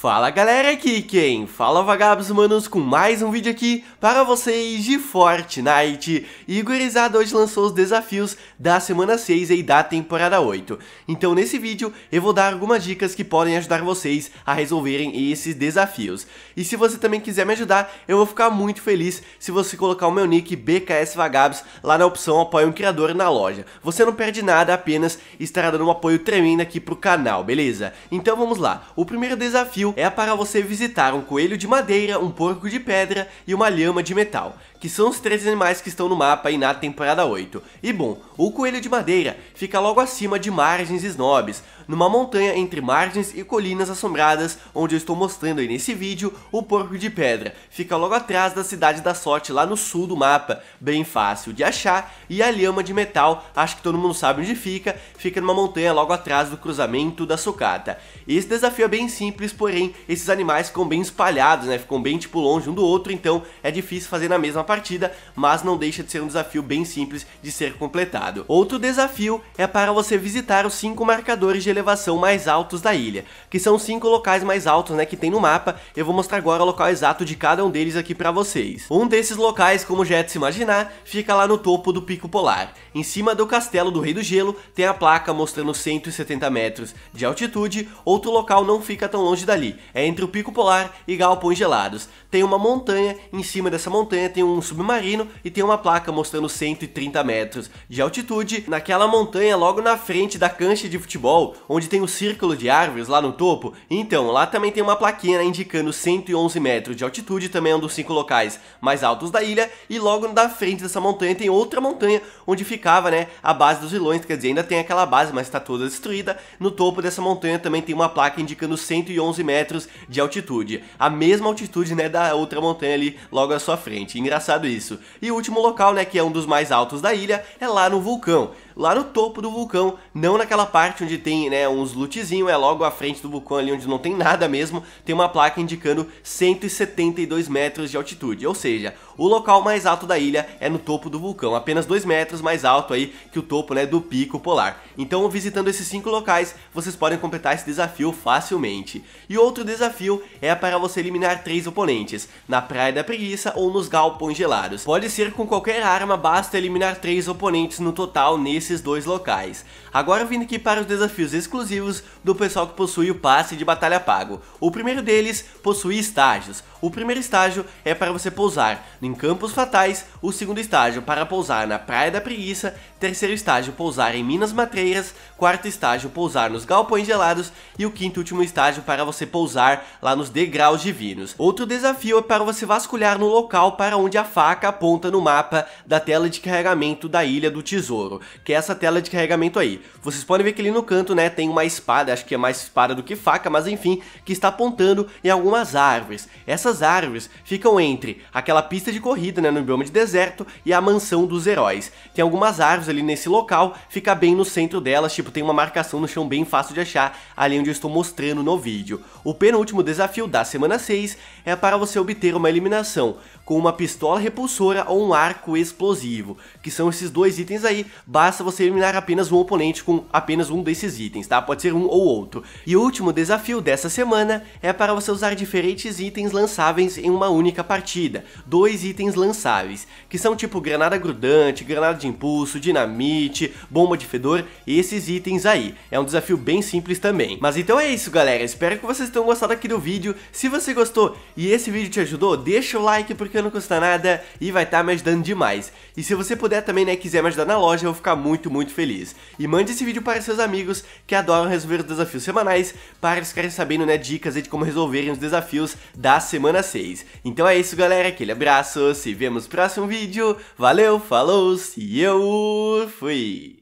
Fala galera aqui quem? Fala é vagabos manos com mais um vídeo aqui para vocês de Fortnite Igorizada hoje lançou os desafios da semana 6 e da temporada 8 Então nesse vídeo eu vou dar algumas dicas que podem ajudar vocês a resolverem esses desafios E se você também quiser me ajudar, eu vou ficar muito feliz se você colocar o meu nick BKS Vagabos lá na opção apoio um criador na loja Você não perde nada, apenas estará dando um apoio tremendo aqui pro canal, beleza? Então vamos lá, o primeiro desafio é para você visitar um coelho de madeira, um porco de pedra e uma lhama de metal que são os três animais que estão no mapa aí na temporada 8. E bom, o coelho de madeira fica logo acima de Margens Snobs, numa montanha entre margens e colinas assombradas, onde eu estou mostrando aí nesse vídeo, o porco de pedra. Fica logo atrás da Cidade da Sorte, lá no sul do mapa, bem fácil de achar, e a lhama de metal, acho que todo mundo sabe onde fica, fica numa montanha logo atrás do cruzamento da sucata. Esse desafio é bem simples, porém, esses animais ficam bem espalhados, né, ficam bem tipo longe um do outro, então é difícil fazer na mesma partida, mas não deixa de ser um desafio bem simples de ser completado. Outro desafio é para você visitar os 5 marcadores de elevação mais altos da ilha, que são 5 locais mais altos né, que tem no mapa, eu vou mostrar agora o local exato de cada um deles aqui para vocês. Um desses locais, como já é de se imaginar, fica lá no topo do Pico Polar. Em cima do castelo do Rei do Gelo tem a placa mostrando 170 metros de altitude, outro local não fica tão longe dali, é entre o Pico Polar e Galpões Gelados. Tem uma montanha, em cima dessa montanha tem um um submarino e tem uma placa mostrando 130 metros de altitude naquela montanha logo na frente da cancha de futebol, onde tem o um círculo de árvores lá no topo. Então, lá também tem uma plaquinha né, indicando 111 metros de altitude, também é um dos cinco locais mais altos da ilha, e logo na frente dessa montanha tem outra montanha onde ficava, né, a base dos vilões, quer dizer, ainda tem aquela base, mas está toda destruída. No topo dessa montanha também tem uma placa indicando 111 metros de altitude, a mesma altitude, né, da outra montanha ali logo à sua frente. Engraçado engraçado isso. E o último local, né, que é um dos mais altos da ilha, é lá no vulcão lá no topo do vulcão, não naquela parte onde tem né, uns lootzinhos, é logo à frente do vulcão ali onde não tem nada mesmo, tem uma placa indicando 172 metros de altitude, ou seja, o local mais alto da ilha é no topo do vulcão, apenas 2 metros mais alto aí que o topo né, do pico polar. Então visitando esses 5 locais, vocês podem completar esse desafio facilmente. E outro desafio é para você eliminar 3 oponentes, na Praia da Preguiça ou nos galpões gelados. Pode ser com qualquer arma, basta eliminar 3 oponentes no total nesse nesses dois locais. Agora vindo aqui para os desafios exclusivos do pessoal que possui o passe de batalha pago. O primeiro deles possui estágios. O primeiro estágio é para você pousar em Campos Fatais, o segundo estágio para pousar na Praia da Preguiça, terceiro estágio pousar em Minas Matreiras, quarto estágio pousar nos Galpões Gelados e o quinto e último estágio para você pousar lá nos Degraus Divinos. Outro desafio é para você vasculhar no local para onde a faca aponta no mapa da tela de carregamento da Ilha do Tesouro, que é essa tela de carregamento aí. Vocês podem ver que ali no canto, né, tem uma espada, acho que é mais espada do que faca, mas enfim, que está apontando em algumas árvores. Essas árvores ficam entre aquela pista de corrida, né, no bioma de deserto e a mansão dos heróis. Tem algumas árvores ali nesse local, fica bem no centro delas, tipo, tem uma marcação no chão bem fácil de achar, ali onde eu estou mostrando no vídeo. O penúltimo desafio da semana 6 é para você obter uma eliminação com uma pistola repulsora ou um arco explosivo, que são esses dois itens aí, basta você eliminar apenas um oponente com apenas um desses itens, tá? Pode ser um ou outro. E o último desafio dessa semana é para você usar diferentes itens lançáveis em uma única partida, dois itens lançáveis, que são tipo granada grudante, granada de impulso, dinamite, bomba de fedor, esses itens aí. É um desafio bem simples também. Mas então é isso galera, espero que vocês tenham gostado aqui do vídeo, se você gostou e esse vídeo te ajudou, deixa o like porque não custa nada e vai estar tá me ajudando demais. E se você puder também, né, quiser me ajudar na loja, eu vou ficar muito, muito feliz. E mande esse vídeo para seus amigos que adoram resolver os desafios semanais, para eles ficarem sabendo, né, dicas de como resolverem os desafios da semana 6. Então é isso, galera, aquele abraço, se vemos no próximo vídeo, valeu, falou, e eu fui!